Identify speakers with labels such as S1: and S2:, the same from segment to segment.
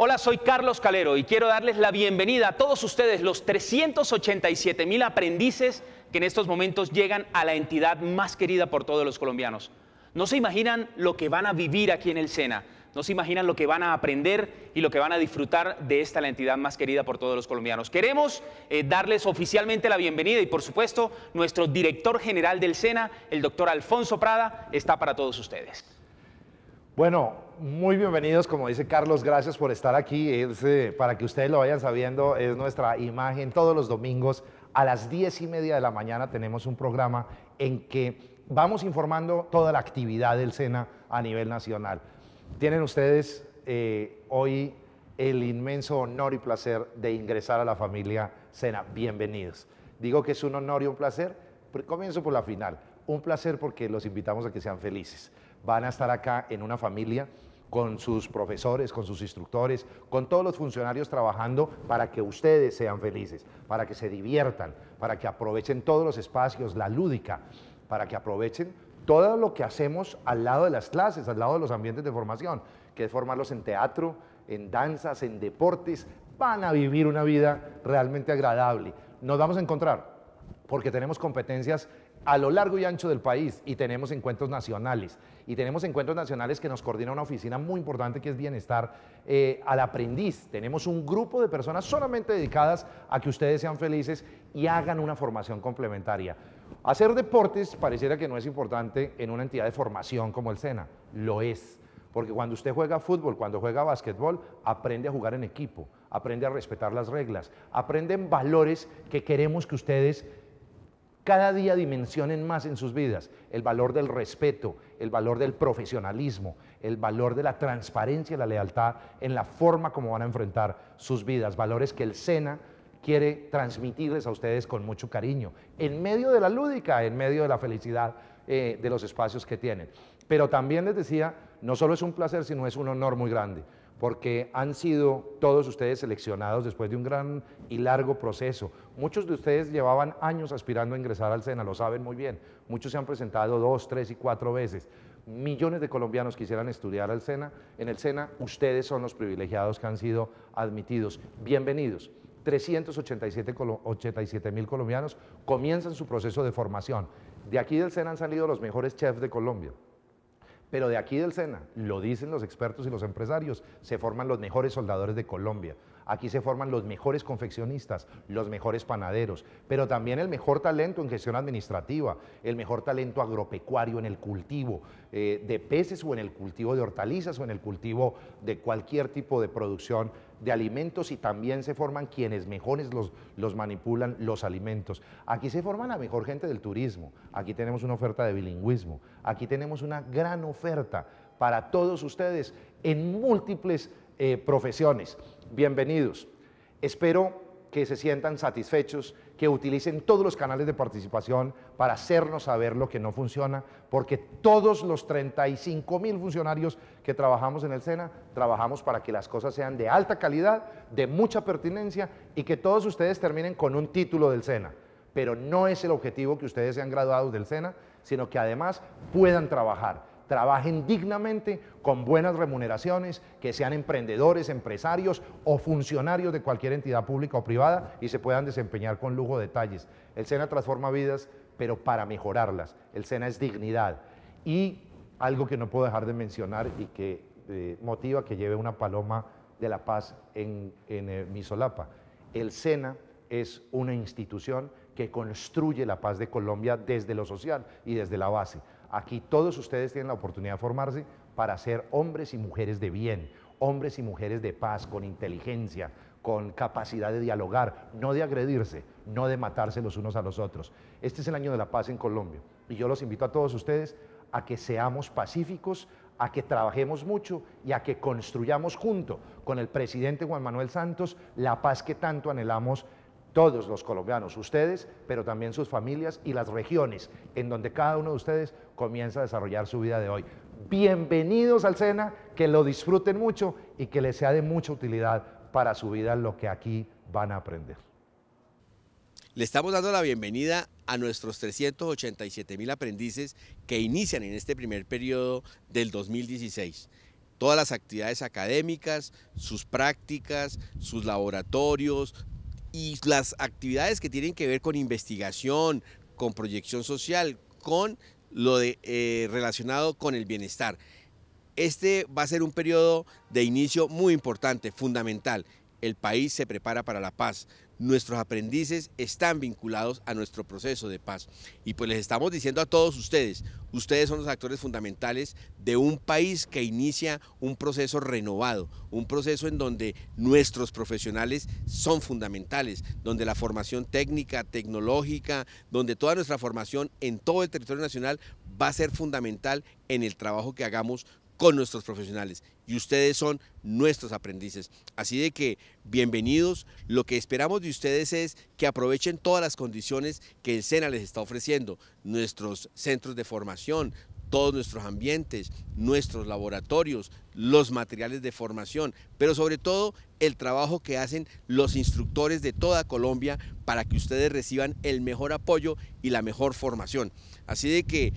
S1: Hola, soy Carlos Calero y quiero darles la bienvenida a todos ustedes, los 387 mil aprendices que en estos
S2: momentos llegan a la entidad más querida por todos los colombianos. No se imaginan lo que van a vivir aquí en el SENA, no se imaginan lo que van a aprender y lo que van a disfrutar de esta, la entidad más querida por todos los colombianos. Queremos eh, darles oficialmente la bienvenida y por supuesto nuestro director general del SENA, el doctor Alfonso Prada, está para todos ustedes.
S3: Bueno, muy bienvenidos, como dice Carlos, gracias por estar aquí. Eh, para que ustedes lo vayan sabiendo, es nuestra imagen todos los domingos a las diez y media de la mañana tenemos un programa en que vamos informando toda la actividad del SENA a nivel nacional. Tienen ustedes eh, hoy el inmenso honor y placer de ingresar a la familia SENA. Bienvenidos. Digo que es un honor y un placer. Comienzo por la final. Un placer porque los invitamos a que sean felices van a estar acá en una familia con sus profesores, con sus instructores, con todos los funcionarios trabajando para que ustedes sean felices, para que se diviertan, para que aprovechen todos los espacios, la lúdica, para que aprovechen todo lo que hacemos al lado de las clases, al lado de los ambientes de formación, que es formarlos en teatro, en danzas, en deportes, van a vivir una vida realmente agradable. Nos vamos a encontrar porque tenemos competencias a lo largo y ancho del país y tenemos encuentros nacionales. Y tenemos encuentros nacionales que nos coordina una oficina muy importante que es Bienestar eh, al Aprendiz. Tenemos un grupo de personas solamente dedicadas a que ustedes sean felices y hagan una formación complementaria. Hacer deportes pareciera que no es importante en una entidad de formación como el SENA. Lo es. Porque cuando usted juega fútbol, cuando juega básquetbol, aprende a jugar en equipo, aprende a respetar las reglas, aprenden valores que queremos que ustedes cada día dimensionen más en sus vidas el valor del respeto, el valor del profesionalismo, el valor de la transparencia y la lealtad en la forma como van a enfrentar sus vidas, valores que el SENA quiere transmitirles a ustedes con mucho cariño, en medio de la lúdica, en medio de la felicidad eh, de los espacios que tienen. Pero también les decía, no solo es un placer, sino es un honor muy grande porque han sido todos ustedes seleccionados después de un gran y largo proceso. Muchos de ustedes llevaban años aspirando a ingresar al SENA, lo saben muy bien. Muchos se han presentado dos, tres y cuatro veces. Millones de colombianos quisieran estudiar al SENA. En el SENA ustedes son los privilegiados que han sido admitidos. Bienvenidos. 387 mil colombianos comienzan su proceso de formación. De aquí del SENA han salido los mejores chefs de Colombia. Pero de aquí del SENA, lo dicen los expertos y los empresarios, se forman los mejores soldadores de Colombia, aquí se forman los mejores confeccionistas, los mejores panaderos, pero también el mejor talento en gestión administrativa, el mejor talento agropecuario en el cultivo eh, de peces o en el cultivo de hortalizas o en el cultivo de cualquier tipo de producción de alimentos y también se forman quienes mejores los, manipulan los alimentos. Aquí se forman la mejor gente del turismo, aquí tenemos una oferta de bilingüismo, aquí tenemos una gran oferta para todos ustedes en múltiples eh, profesiones. Bienvenidos. Espero que se sientan satisfechos que utilicen todos los canales de participación para hacernos saber lo que no funciona, porque todos los 35 mil funcionarios que trabajamos en el SENA, trabajamos para que las cosas sean de alta calidad, de mucha pertinencia y que todos ustedes terminen con un título del SENA. Pero no es el objetivo que ustedes sean graduados del SENA, sino que además puedan trabajar trabajen dignamente, con buenas remuneraciones, que sean emprendedores, empresarios o funcionarios de cualquier entidad pública o privada y se puedan desempeñar con lujo detalles. El SENA transforma vidas, pero para mejorarlas. El SENA es dignidad. Y algo que no puedo dejar de mencionar y que eh, motiva que lleve una paloma de la paz en, eh, mi solapa. El SENA es una institución que construye la paz de Colombia desde lo social y desde la base. Aquí todos ustedes tienen la oportunidad de formarse para ser hombres y mujeres de bien, hombres y mujeres de paz, con inteligencia, con capacidad de dialogar, no de agredirse, no de matarse los unos a los otros. Este es el año de la paz en Colombia y yo los invito a todos ustedes a que seamos pacíficos, a que trabajemos mucho y a que construyamos junto con el presidente Juan Manuel Santos la paz que tanto anhelamos todos los colombianos, ustedes, pero también sus familias y las regiones en donde cada uno de ustedes comienza a desarrollar su vida de hoy. Bienvenidos al Sena, que lo disfruten mucho y que les sea de mucha utilidad para su vida lo que aquí van a aprender.
S1: Le estamos dando la bienvenida a nuestros 387 mil aprendices que inician en este primer periodo del 2016 todas las actividades académicas, sus prácticas, sus laboratorios, y las actividades que tienen que ver con investigación, con proyección social, con lo eh, relacionado con el bienestar. Este va a ser un periodo de inicio muy importante, fundamental el país se prepara para la paz. Nuestros aprendices están vinculados a nuestro proceso de paz. Y pues les estamos diciendo a todos ustedes, ustedes son los actores fundamentales de un país que inicia un proceso renovado, un proceso en donde nuestros profesionales son fundamentales, donde la formación técnica, tecnológica, donde toda nuestra formación en todo el territorio nacional va a ser fundamental en el trabajo que hagamos con nuestros profesionales y ustedes son nuestros aprendices. Así de que bienvenidos, lo que esperamos de ustedes es que aprovechen todas las condiciones que el SENA les está ofreciendo, nuestros centros de formación, todos nuestros ambientes, nuestros laboratorios, los materiales de formación, pero sobre todo el trabajo que hacen los instructores de toda Colombia para que ustedes reciban el mejor apoyo y la mejor formación. Así de que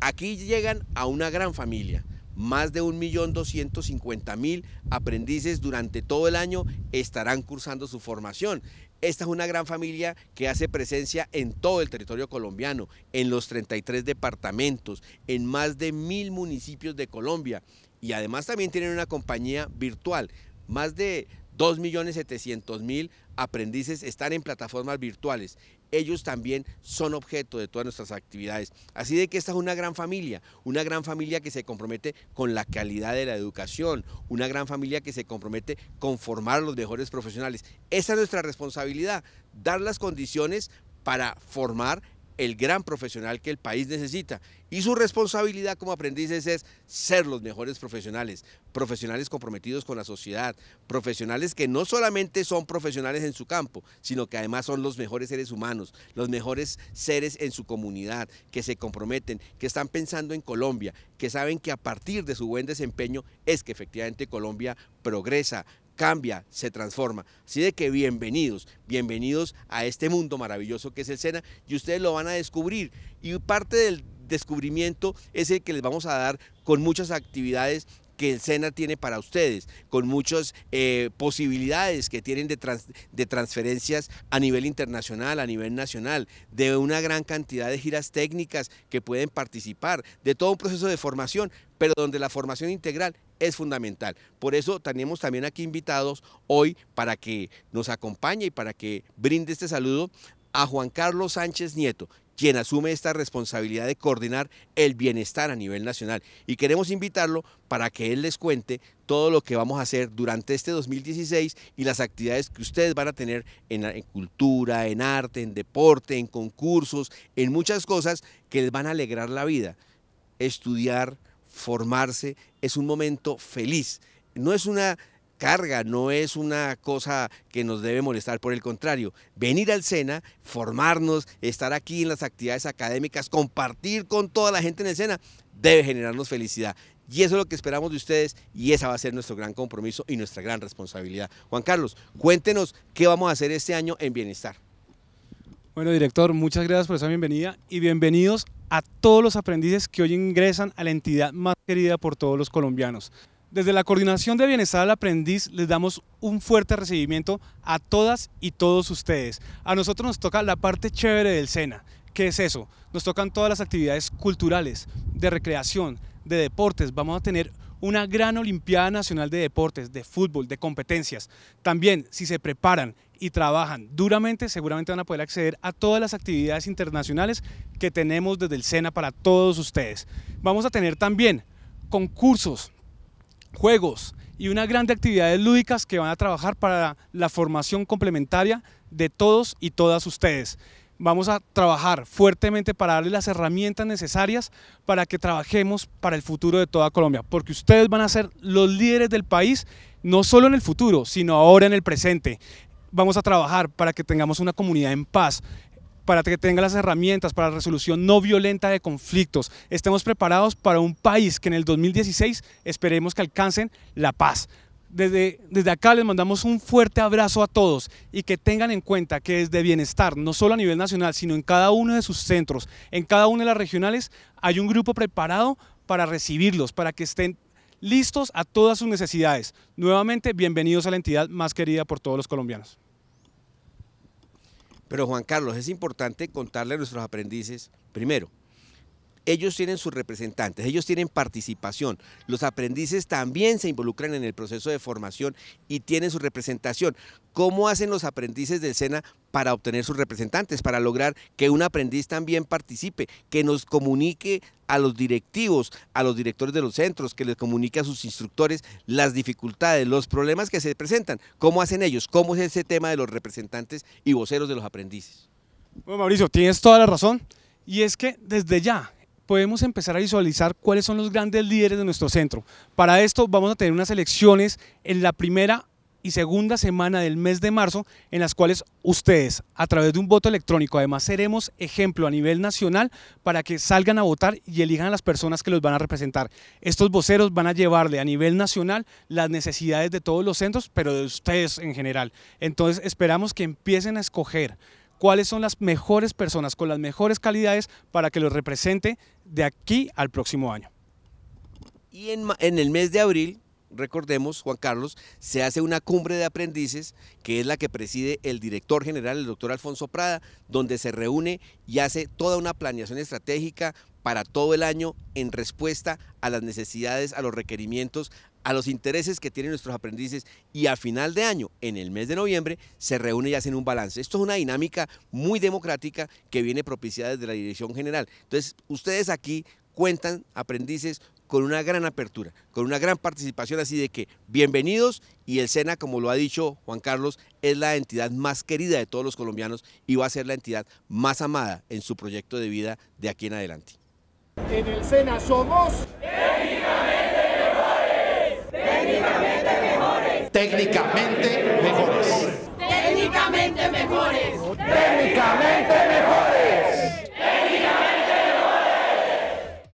S1: aquí llegan a una gran familia. Más de 1.250.000 aprendices durante todo el año estarán cursando su formación. Esta es una gran familia que hace presencia en todo el territorio colombiano, en los 33 departamentos, en más de mil municipios de Colombia. Y además también tienen una compañía virtual, más de 2.700.000 aprendices están en plataformas virtuales. Ellos también son objeto de todas nuestras actividades. Así de que esta es una gran familia, una gran familia que se compromete con la calidad de la educación, una gran familia que se compromete con formar a los mejores profesionales. Esa es nuestra responsabilidad, dar las condiciones para formar el gran profesional que el país necesita. Y su responsabilidad como aprendices es ser los mejores profesionales, profesionales comprometidos con la sociedad, profesionales que no solamente son profesionales en su campo, sino que además son los mejores seres humanos, los mejores seres en su comunidad, que se comprometen, que están pensando en Colombia, que saben que a partir de su buen desempeño es que efectivamente Colombia progresa, cambia, se transforma. Así de que bienvenidos, bienvenidos a este mundo maravilloso que es el Sena y ustedes lo van a descubrir. Y parte del descubrimiento es el que les vamos a dar con muchas actividades que el SENA tiene para ustedes, con muchas eh, posibilidades que tienen de, transferencias a nivel internacional, a nivel nacional, de una gran cantidad de giras técnicas que pueden participar, de todo un proceso de formación, pero donde la formación integral es fundamental. Por eso tenemos también aquí invitados hoy para que nos acompañe y para que brinde este saludo a Juan Carlos Sánchez Nieto, quien asume esta responsabilidad de coordinar el bienestar a nivel nacional. Y queremos invitarlo para que él les cuente todo lo que vamos a hacer durante este 2016 y las actividades que ustedes van a tener en, cultura, en arte, en deporte, en concursos, en muchas cosas que les van a alegrar la vida. Estudiar, formarse, es un momento feliz. No es una carga, no es una cosa que nos debe molestar, por el contrario, venir al SENA, formarnos, estar aquí en las actividades académicas, compartir con toda la gente en el SENA, debe generarnos felicidad. Y eso es lo que esperamos de ustedes y esa va a ser nuestro gran compromiso y nuestra gran responsabilidad. Juan Carlos, cuéntenos qué vamos a hacer este año en bienestar.
S2: Bueno, director, muchas gracias por esa bienvenida y bienvenidos a todos los aprendices que hoy ingresan a la entidad más querida por todos los colombianos. Desde la Coordinación de Bienestar al Aprendiz les damos un fuerte recibimiento a todas y todos ustedes. A nosotros nos toca la parte chévere del SENA. ¿Qué es eso? Nos tocan todas las actividades culturales, de recreación, de deportes. Vamos a tener una gran Olimpiada Nacional de Deportes, de fútbol, de competencias. También, si se preparan y trabajan duramente, seguramente van a poder acceder a todas las actividades internacionales que tenemos desde el SENA para todos ustedes. Vamos a tener también concursos, juegos y unas grandes actividades lúdicas que van a trabajar para la formación complementaria de todos y todas ustedes. Vamos a trabajar fuertemente para darles las herramientas necesarias para que trabajemos para el futuro de toda Colombia, porque ustedes van a ser los líderes del país, no solo en el futuro, sino ahora en el presente vamos a trabajar para que tengamos una comunidad en paz, para que tenga las herramientas para la resolución no violenta de conflictos. Estemos preparados para un país que en el 2016 esperemos que alcancen la paz. Desde, desde acá les mandamos un fuerte abrazo a todos y que tengan en cuenta que es de bienestar, no solo a nivel nacional, sino en cada uno de sus centros, en cada una de las regionales, hay un grupo preparado para recibirlos, para que estén listos a todas sus necesidades. Nuevamente, bienvenidos a la entidad más querida por todos los colombianos.
S1: Pero Juan Carlos, es importante contarle a nuestros aprendices, primero, ellos tienen sus representantes, ellos tienen participación. Los aprendices también se involucran en el proceso de formación y tienen su representación. ¿Cómo hacen los aprendices del SENA para obtener sus representantes, para lograr que un aprendiz también participe, que nos comunique a los directivos, a los directores de los centros, que les comunique a sus instructores las dificultades, los problemas que se presentan, cómo hacen ellos, cómo es ese tema de los representantes y voceros de los aprendices.
S2: Bueno, Mauricio, tienes toda la razón. Y es que desde ya podemos empezar a visualizar cuáles son los grandes líderes de nuestro centro. Para esto vamos a tener unas elecciones en la primera y segunda semana del mes de marzo, en las cuales ustedes, a través de un voto electrónico, además seremos ejemplo a nivel nacional para que salgan a votar y elijan a las personas que los van a representar. Estos voceros van a llevarle a nivel nacional las necesidades de todos los centros, pero de ustedes en general. Entonces esperamos que empiecen a escoger cuáles son las mejores personas con las mejores calidades para que los represente de aquí al próximo año.
S1: Y en, en el mes de abril recordemos, Juan Carlos, se hace una cumbre de aprendices que es la que preside el director general, el doctor Alfonso Prada, donde se reúne y hace toda una planeación estratégica para todo el año en respuesta a las necesidades, a los requerimientos, a los intereses que tienen nuestros aprendices y a final de año, en el mes de noviembre, se reúne y hacen un balance. Esto es una dinámica muy democrática que viene propiciada desde la Dirección General. Entonces, ustedes aquí cuentan, aprendices, con una gran apertura, con una gran participación, así de que bienvenidos y el SENA, como lo ha dicho Juan Carlos, es la entidad más querida de todos los colombianos y va a ser la entidad más amada en su proyecto de vida de aquí en adelante.
S3: En el SENA somos técnicamente mejores, técnicamente mejores, técnicamente mejores, técnicamente mejores, técnicamente mejores.